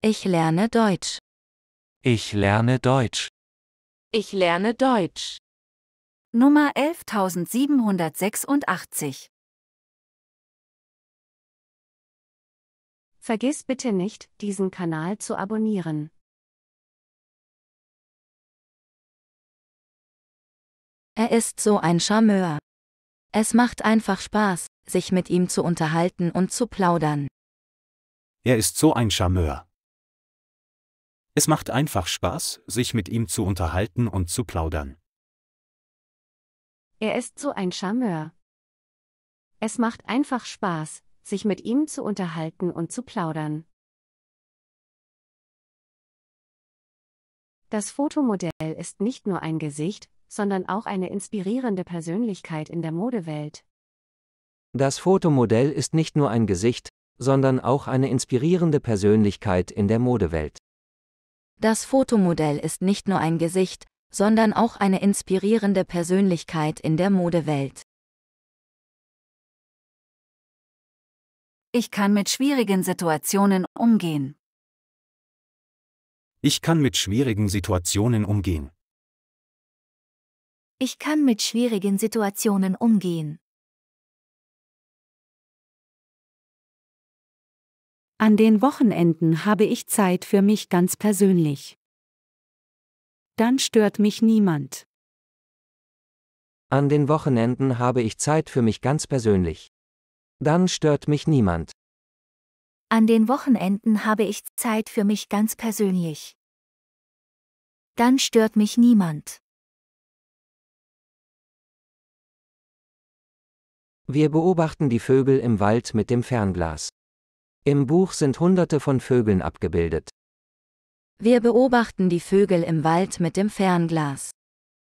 Ich lerne Deutsch. Ich lerne Deutsch. Ich lerne Deutsch. Nummer 11786. Vergiss bitte nicht, diesen Kanal zu abonnieren. Er ist so ein Charmeur. Es macht einfach Spaß, sich mit ihm zu unterhalten und zu plaudern. Er ist so ein Charmeur. Es macht einfach Spaß, sich mit ihm zu unterhalten und zu plaudern. Er ist so ein Charmeur. Es macht einfach Spaß, sich mit ihm zu unterhalten und zu plaudern. Das Fotomodell ist nicht nur ein Gesicht, sondern auch eine inspirierende Persönlichkeit in der Modewelt. Das Fotomodell ist nicht nur ein Gesicht, sondern auch eine inspirierende Persönlichkeit in der Modewelt. Das Fotomodell ist nicht nur ein Gesicht, sondern auch eine inspirierende Persönlichkeit in der Modewelt. Ich kann mit schwierigen Situationen umgehen. Ich kann mit schwierigen Situationen umgehen. Ich kann mit schwierigen Situationen umgehen. An den Wochenenden habe ich Zeit für mich ganz persönlich. Dann stört mich niemand. An den Wochenenden habe ich Zeit für mich ganz persönlich. Dann stört mich niemand. An den Wochenenden habe ich Zeit für mich ganz persönlich. Dann stört mich niemand. Wir beobachten die Vögel im Wald mit dem Fernglas. Im Buch sind Hunderte von Vögeln abgebildet. Wir beobachten die Vögel im Wald mit dem Fernglas.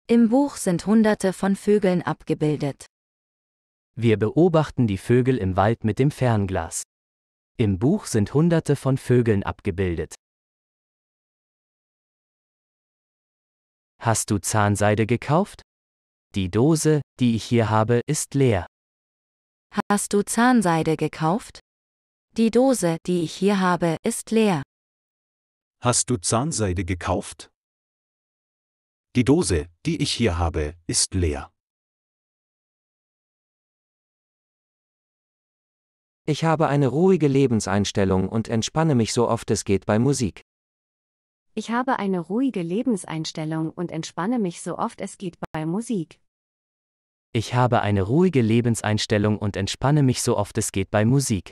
Im Buch sind Hunderte von Vögeln abgebildet. Wir beobachten die Vögel im Wald mit dem Fernglas. Im Buch sind Hunderte von Vögeln abgebildet. Hast du Zahnseide gekauft? Die Dose, die ich hier habe, ist leer. Hast du Zahnseide gekauft? Die Dose, die ich hier habe, ist leer. Hast du Zahnseide gekauft? Die Dose, die ich hier habe, ist leer. Ich habe eine ruhige Lebenseinstellung und entspanne mich so oft es geht bei Musik. Ich habe eine ruhige Lebenseinstellung und entspanne mich so oft es geht bei Musik. Ich habe eine ruhige Lebenseinstellung und entspanne mich so oft es geht bei Musik.